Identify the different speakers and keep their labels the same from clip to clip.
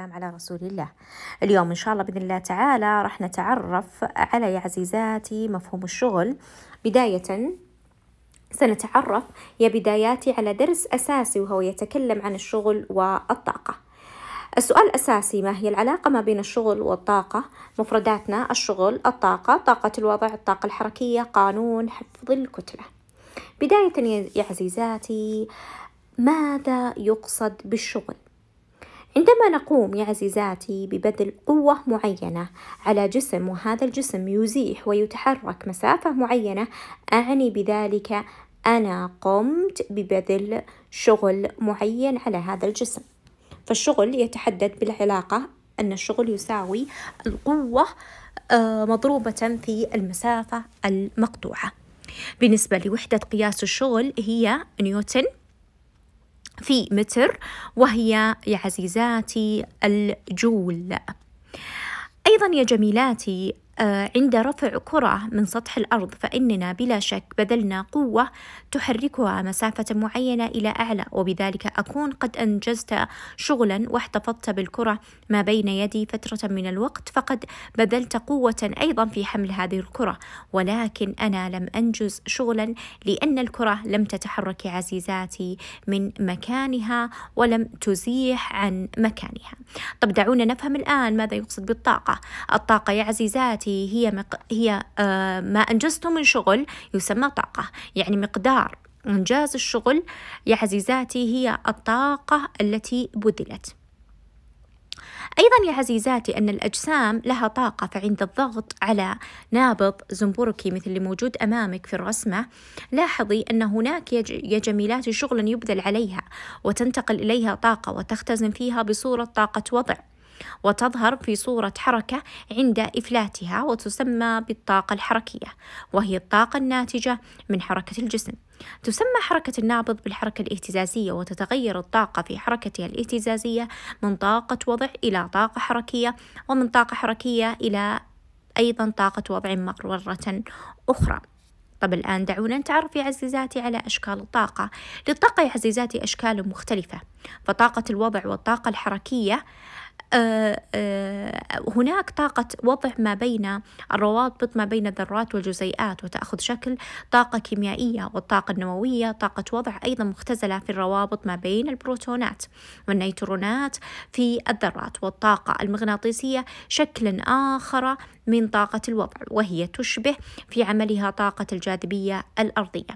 Speaker 1: السلام على رسول الله اليوم إن شاء الله بإذن الله تعالى راح نتعرف على يا عزيزاتي مفهوم الشغل بداية سنتعرف يا بداياتي على درس أساسي وهو يتكلم عن الشغل والطاقة السؤال الأساسي ما هي العلاقة ما بين الشغل والطاقة؟ مفرداتنا الشغل، الطاقة، طاقة الوضع، الطاقة الحركية، قانون حفظ الكتلة. بداية يا عزيزاتي ماذا يقصد بالشغل؟ عندما نقوم يا عزيزاتي ببذل قوة معينة على جسم وهذا الجسم يزيح ويتحرك مسافة معينة أعني بذلك أنا قمت ببذل شغل معين على هذا الجسم فالشغل يتحدد بالعلاقة أن الشغل يساوي القوة آه، مضروبة في المسافة المقطوعة بالنسبة لوحدة قياس الشغل هي نيوتن في متر وهي يا عزيزاتي الجول أيضا يا جميلاتي آه، عند رفع كرة من سطح الأرض فإننا بلا شك بذلنا قوة تحركها مسافة معينة إلى أعلى وبذلك أكون قد أنجزت شغلا واحتفظت بالكرة ما بين يدي فترة من الوقت فقد بذلت قوة أيضا في حمل هذه الكرة ولكن أنا لم أنجز شغلا لأن الكرة لم تتحرك عزيزاتي من مكانها ولم تزيح عن مكانها طب دعونا نفهم الآن ماذا يقصد بالطاقة الطاقة يا عزيزاتي حياتي هي مق... هي آه، ما أنجزته من شغل يسمى طاقة يعني مقدار إنجاز الشغل يا عزيزاتي هي الطاقة التي بذلت أيضا يا عزيزاتي أن الأجسام لها طاقة فعند الضغط على نابض زنبوركي مثل اللي موجود أمامك في الرسمة لاحظي أن هناك يا جميلاتي شغل يبذل عليها وتنتقل إليها طاقة وتختزن فيها بصورة طاقة وضع وتظهر في صورة حركة عند إفلاتها وتسمى بالطاقة الحركية وهي الطاقة الناتجة من حركة الجسم تسمى حركة النابض بالحركة الاهتزازية وتتغير الطاقة في حركتها الاهتزازية من طاقة وضع إلى طاقة حركية ومن طاقة حركية إلى أيضا طاقة وضع مرة أخرى طب الآن دعونا نتعرف يا عزيزاتي على أشكال الطاقة للطاقة يا عزيزاتي أشكال مختلفة فطاقة الوضع والطاقة الحركية آه، آه، هناك طاقة وضع ما بين الروابط ما بين الذرات والجزيئات وتأخذ شكل طاقة كيميائية والطاقة النووية طاقة وضع أيضا مختزلة في الروابط ما بين البروتونات والنيترونات في الذرات والطاقة المغناطيسية شكل آخر من طاقة الوضع وهي تشبه في عملها طاقة الجاذبية الأرضية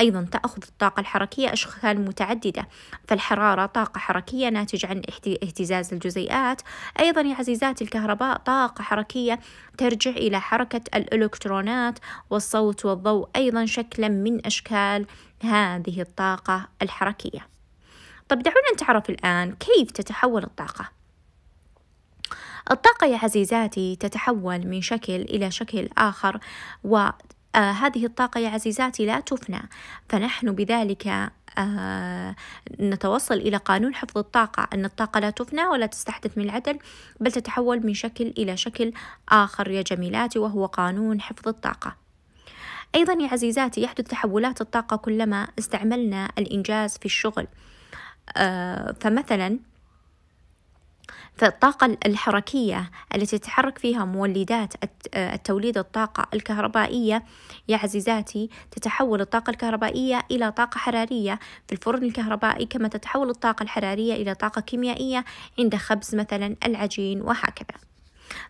Speaker 1: أيضا تأخذ الطاقة الحركية أشكال متعددة فالحرارة طاقة حركية ناتجة عن اهتزاز الجزيئات أيضا يا عزيزات الكهرباء طاقة حركية ترجع إلى حركة الإلكترونات والصوت والضوء أيضا شكلا من أشكال هذه الطاقة الحركية طب دعونا نتعرف الآن كيف تتحول الطاقة الطاقة يا عزيزاتي تتحول من شكل إلى شكل آخر و آه هذه الطاقة يا عزيزاتي لا تفنى فنحن بذلك آه نتوصل إلى قانون حفظ الطاقة أن الطاقة لا تفنى ولا تستحدث من العدل بل تتحول من شكل إلى شكل آخر يا جميلاتي وهو قانون حفظ الطاقة أيضا يا عزيزاتي يحدث تحولات الطاقة كلما استعملنا الإنجاز في الشغل آه فمثلا فالطاقة الحركية التي تتحرك فيها مولدات آه، التوليد الطاقة الكهربائية يا عزيزاتي تتحول الطاقة الكهربائية إلى طاقة حرارية في الفرن الكهربائي كما تتحول الطاقة الحرارية إلى طاقة كيميائية عند خبز مثلا العجين وهكذا